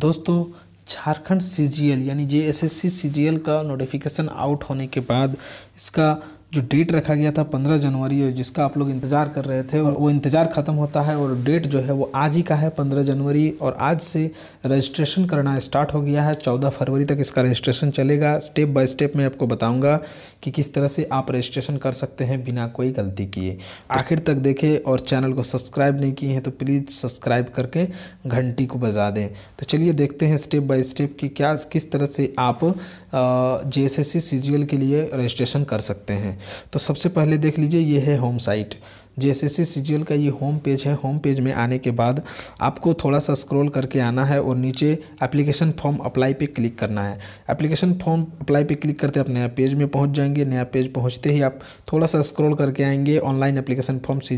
दोस्तों झारखंड सीजीएल यानी जे S S सी का नोटिफिकेशन आउट होने के बाद इसका जो डेट रखा गया था पंद्रह जनवरी और जिसका आप लोग इंतज़ार कर रहे थे और वो इंतज़ार ख़त्म होता है और डेट जो है वो आज ही का है पंद्रह जनवरी और आज से रजिस्ट्रेशन करना स्टार्ट हो गया है चौदह फरवरी तक इसका रजिस्ट्रेशन चलेगा स्टेप बाय स्टेप मैं आपको बताऊँगा कि किस तरह से आप रजिस्ट्रेशन कर सकते हैं बिना कोई गलती किए आखिर तक देखें और चैनल को सब्सक्राइब नहीं किए हैं तो प्लीज़ सब्सक्राइब करके घंटी को बजा दें तो चलिए देखते हैं स्टेप बाय स्टेप कि क्या किस तरह से आप जे एस के लिए रजिस्ट्रेशन कर सकते हैं तो सबसे पहले देख लीजिए ये है home site J S S का ये होम पेज है होम पेज में आने के बाद आपको थोड़ा सा स्क्रॉल करके आना है और नीचे एप्लीकेशन फॉर्म अप्लाई पे क्लिक करना है एप्लीकेशन फॉर्म अप्लाई पे क्लिक करते आप नया पेज में पहुंच जाएंगे नया पेज पहुंचते ही आप थोड़ा सा स्क्रॉल करके आएंगे ऑनलाइन एप्लीकेशन फॉर्म सी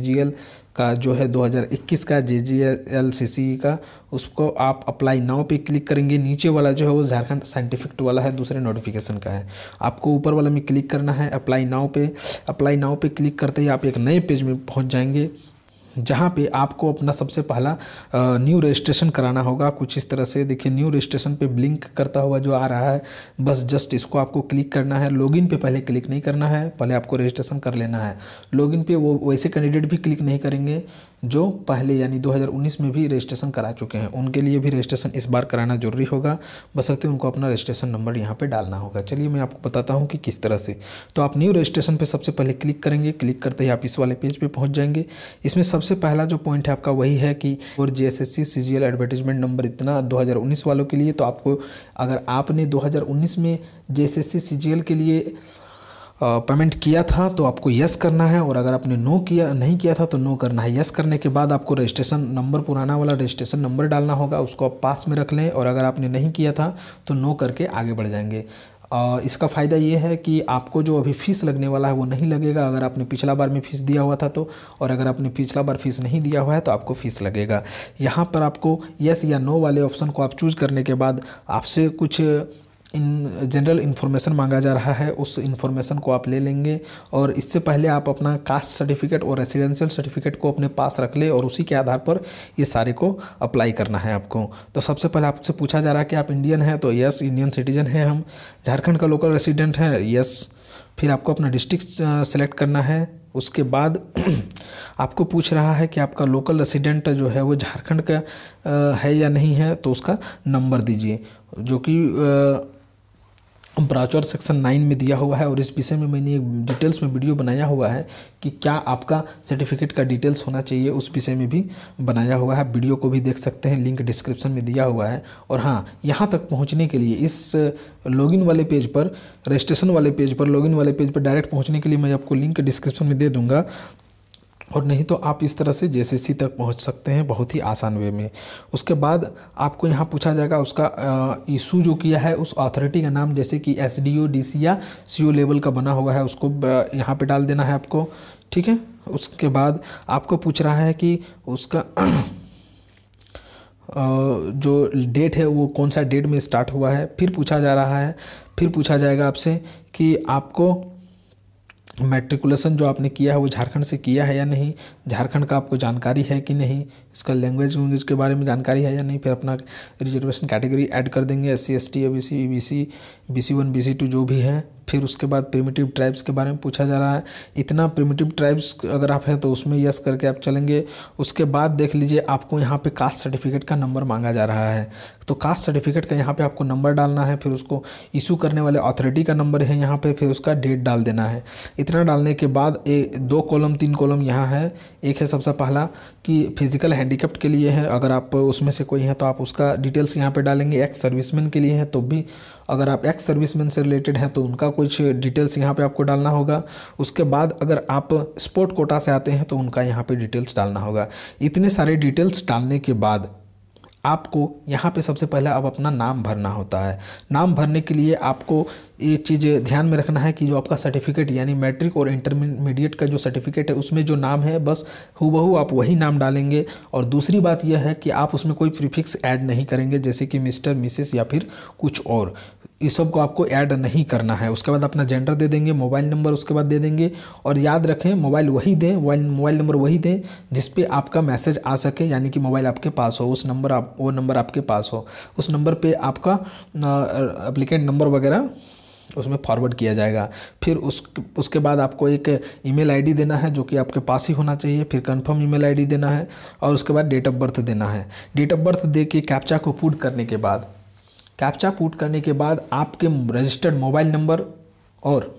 का जो है 2021 का जे जी एल सी सी का उसको आप अप्लाई नाउ पे क्लिक करेंगे नीचे वाला जो है वो झारखंड साइंटिफिक वाला है दूसरे नोटिफिकेशन का है आपको ऊपर वाला में क्लिक करना है अप्लाई नाउ पे अप्लाई नाउ पे क्लिक करते ही आप एक नए पेज में पहुंच जाएंगे जहाँ पे आपको अपना सबसे पहला न्यू रजिस्ट्रेशन कराना होगा कुछ इस तरह से देखिए न्यू रजिस्ट्रेशन पे ब्लिंक करता हुआ जो आ रहा है बस जस्ट इसको आपको क्लिक करना है लॉगिन पे पहले क्लिक नहीं करना है पहले आपको रजिस्ट्रेशन कर लेना है लॉगिन पे वो वैसे कैंडिडेट भी क्लिक नहीं करेंगे जो पहले यानी 2019 में भी रजिस्ट्रेशन करा चुके हैं उनके लिए भी रजिस्ट्रेशन इस बार कराना जरूरी होगा बस बसरते उनको अपना रजिस्ट्रेशन नंबर यहाँ पे डालना होगा चलिए मैं आपको बताता हूँ कि किस तरह से तो आप न्यू रजिस्ट्रेशन पे सबसे पहले क्लिक करेंगे क्लिक करते ही आप इस वाले पेज पे पहुँच जाएंगे इसमें सब सबसे पहला जो पॉइंट है आपका वही है कि और G S S C C advertisement number इतना 2019 वालों के लिए तो आपको अगर आपने 2019 में जे एस एस सी के लिए पेमेंट किया था तो आपको यस करना है और अगर आपने नो किया नहीं किया था तो नो करना है यस करने के बाद आपको रजिस्ट्रेशन नंबर पुराना वाला रजिस्ट्रेशन नंबर डालना होगा उसको आप पास में रख लें और अगर आपने नहीं किया था तो नो करके आगे बढ़ जाएंगे इसका फ़ायदा ये है कि आपको जो अभी फ़ीस लगने वाला है वो नहीं लगेगा अगर आपने पिछला बार में फ़ीस दिया हुआ था तो और अगर आपने पिछला बार फ़ीस नहीं दिया हुआ है तो आपको फ़ीस लगेगा यहाँ पर आपको येस या नो वाले ऑप्शन को आप चूज़ करने के बाद आपसे कुछ इन जनरल इन्फॉर्मेशन मांगा जा रहा है उस इन्फॉर्मेशन को आप ले लेंगे और इससे पहले आप अपना कास्ट सर्टिफिकेट और रेसिडेंशियल सर्टिफिकेट को अपने पास रख ले और उसी के आधार पर ये सारे को अप्लाई करना है आपको तो सबसे पहले आपसे पूछा जा रहा है कि आप इंडियन हैं तो यस इंडियन सिटीजन हैं हम झारखंड का लोकल रेसिडेंट हैं यस फिर आपको अपना डिस्ट्रिक्ट सेलेक्ट करना है उसके बाद आपको पूछ रहा है कि आपका लोकल रेसिडेंट जो है वो झारखंड का है या नहीं है तो उसका नंबर दीजिए जो कि ब्राउचर सेक्शन नाइन में दिया हुआ है और इस विषय में मैंने एक डिटेल्स में वीडियो बनाया हुआ है कि क्या आपका सर्टिफिकेट का डिटेल्स होना चाहिए उस विषय में भी बनाया हुआ है वीडियो को भी देख सकते हैं लिंक डिस्क्रिप्शन में दिया हुआ है और हाँ यहाँ तक पहुँचने के लिए इस लॉगिन वाले पेज पर रजिस्ट्रेशन वाले पेज पर लॉगिन वाले पेज पर डायरेक्ट पहुँचने के लिए मैं आपको लिंक डिस्क्रिप्शन में दे दूँगा और नहीं तो आप इस तरह से जे तक पहुंच सकते हैं बहुत ही आसान वे में उसके बाद आपको यहाँ पूछा जाएगा उसका इशू जो किया है उस अथॉरिटी का नाम जैसे कि S D O D C या सी ओ लेवल का बना हुआ है उसको यहाँ पे डाल देना है आपको ठीक है उसके बाद आपको पूछ रहा है कि उसका जो डेट है वो कौन सा डेट में स्टार्ट हुआ है फिर पूछा जा रहा है फिर पूछा जाएगा आपसे कि आपको मैट्रिकुलेशन जो आपने किया है वो झारखंड से किया है या नहीं झारखंड का आपको जानकारी है कि नहीं इसका लैंग्वेज वैंग्वेज के बारे में जानकारी है या नहीं फिर अपना रिजर्वेशन कैटेगरी ऐड कर देंगे S C S T A B C B C B C one B C two जो भी है फिर उसके बाद प्रिमिटिव ट्राइब्स के बारे में पूछा जा रहा है इतना प्रिमिटिव ट्राइब्स अगर आप हैं तो उसमें यस करके आप चलेंगे उसके बाद देख लीजिए आपको यहाँ पे कास्ट सर्टिफिकेट का नंबर मांगा जा रहा है तो कास्ट सर्टिफिकेट का यहाँ पे आपको नंबर डालना है फिर उसको इशू करने वाले अथॉरिटी का नंबर है यहाँ पर फिर उसका डेट डाल देना है इतना डालने के बाद ए, दो कॉलम तीन कॉलम यहाँ है एक है सबसे पहला कि फिजिकल हैंडीकेप्ट के लिए है अगर आप उसमें से कोई हैं तो आप उसका डिटेल्स यहाँ पे डालेंगे एक्स सर्विसमैन के लिए है तो भी अगर आप एक्स सर्विसमैन से रिलेटेड हैं तो उनका कुछ डिटेल्स यहाँ पे आपको डालना होगा उसके बाद अगर आप स्पोर्ट कोटा से आते हैं तो उनका यहाँ पे डिटेल्स डालना होगा इतने सारे डिटेल्स डालने के बाद आपको यहाँ पे सबसे पहले अब अपना नाम भरना होता है नाम भरने के लिए आपको ये चीज़ ध्यान में रखना है कि जो आपका सर्टिफिकेट यानी मैट्रिक और इंटरमीडिएट का जो सर्टिफिकेट है उसमें जो नाम है बस हूबहू आप वही नाम डालेंगे और दूसरी बात यह है कि आप उसमें कोई प्रीफिक्स ऐड नहीं करेंगे जैसे कि मिस्टर मिसेस या फिर कुछ और इस सब को आपको ऐड नहीं करना है उसके बाद अपना जेंडर दे देंगे मोबाइल नंबर उसके बाद दे देंगे और याद रखें मोबाइल वही दें मोबाइल नंबर वही दें जिस पे आपका मैसेज आ सके यानी कि मोबाइल आपके पास हो उस नंबर आप वो नंबर आपके पास हो उस नंबर पे आपका अप्लीकेंट नंबर वगैरह उसमें फॉरवर्ड किया जाएगा फिर उस उसके बाद आपको एक ईमेल आईडी देना है जो कि आपके पास ही होना चाहिए फिर कंफर्म ईमेल आईडी देना है और उसके बाद डेट ऑफ बर्थ देना है डेट ऑफ बर्थ दे के कैप्चा को पुट करने के बाद कैप्चा पुट करने के बाद आपके रजिस्टर्ड मोबाइल नंबर और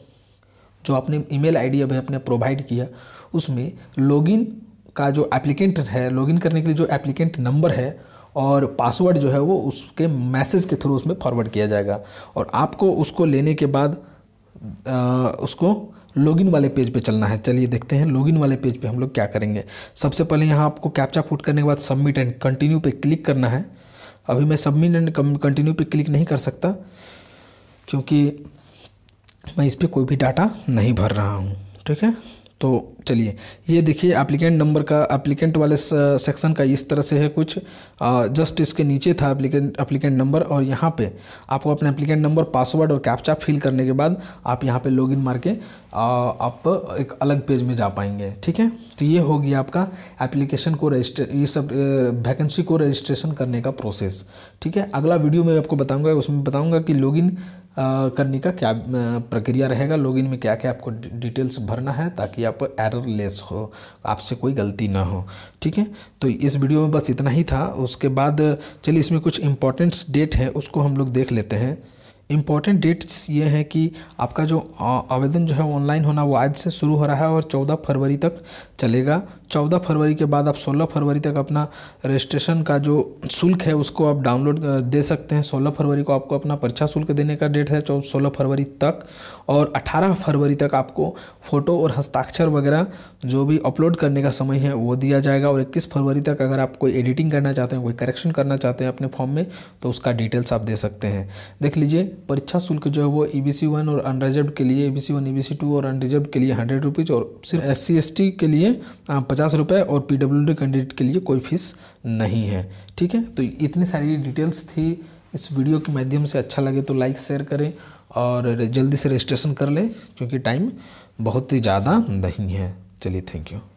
जो आपने ईमेल आईडी अभी आपने प्रोवाइड किया उसमें लॉगिन का जो एप्लीकेंट है लॉगिन करने के लिए जो एप्लीकेंट नंबर है और पासवर्ड जो है वो उसके मैसेज के थ्रू उसमें फॉरवर्ड किया जाएगा और आपको उसको लेने के बाद आ, उसको लॉगिन वाले पेज पे चलना है चलिए देखते हैं लॉगिन वाले पेज पे हम लोग क्या करेंगे सबसे पहले यहाँ आपको कैप्चा फूट करने के बाद सबमिट एंड कंटिन्यू पे क्लिक करना है अभी मैं सबमिट एंड कंटिन्यू पे क्लिक नहीं कर सकता क्योंकि मैं इस पर कोई भी डाटा नहीं भर रहा हूँ ठीक है तो चलिए ये देखिए एप्लीकेंट नंबर का एप्लीकेंट वाले सेक्शन का इस तरह से है कुछ आ, जस्ट इसके नीचे था एप्लीकेंट एप्लीकेंट नंबर और यहाँ पे आपको अपना एप्लीकेंट नंबर पासवर्ड और कैप्चा फिल करने के बाद आप यहाँ पे लॉगिन मार के आ, आप एक अलग पेज में जा पाएंगे ठीक है तो ये होगी आपका एप्लीकेशन को रजिस्टर ये सब वैकेंसी को रजिस्ट्रेशन करने का प्रोसेस ठीक है अगला वीडियो मैं आपको बताऊँगा उसमें बताऊँगा कि लॉगिन करने का क्या प्रक्रिया रहेगा लॉगिन में क्या क्या आपको डिटेल्स भरना है ताकि आप एरर लेस हो आपसे कोई गलती ना हो ठीक है तो इस वीडियो में बस इतना ही था उसके बाद चलिए इसमें कुछ इम्पोर्टेंट्स डेट हैं उसको हम लोग देख लेते हैं इम्पॉर्टेंट डेट्स ये हैं कि आपका जो आवेदन जो है ऑनलाइन होना वो आज से शुरू हो रहा है और चौदह फरवरी तक चलेगा चौदह फरवरी के बाद आप सोलह फरवरी तक अपना रजिस्ट्रेशन का जो शुल्क है उसको आप डाउनलोड दे सकते हैं सोलह फरवरी को आपको अपना परीक्षा शुल्क देने का डेट है सोलह फरवरी तक और अठारह फरवरी तक आपको फ़ोटो और हस्ताक्षर वगैरह जो भी अपलोड करने का समय है वो दिया जाएगा और इक्कीस फरवरी तक अगर आप कोई एडिटिंग करना चाहते हैं कोई करेक्शन करना चाहते हैं अपने फॉर्म में तो उसका डिटेल्स आप दे सकते हैं देख लीजिए परीक्षा शुल्क जो है वो ई बी सी वन और अनरिजर्व के लिए E B C one E B C two और अनरिजर्व के लिए हंड्रेड रुपीज़ और सिर्फ एस सी एस टी के लिए पचास रुपये और पी डब्ल्यू डी कैंडिडेट के लिए कोई फीस नहीं है ठीक है तो इतनी सारी डिटेल्स थी इस वीडियो के माध्यम से अच्छा लगे तो लाइक शेयर करें और जल्दी से रजिस्ट्रेशन कर लें क्योंकि टाइम बहुत ही ज़्यादा नहीं है चलिए थैंक यू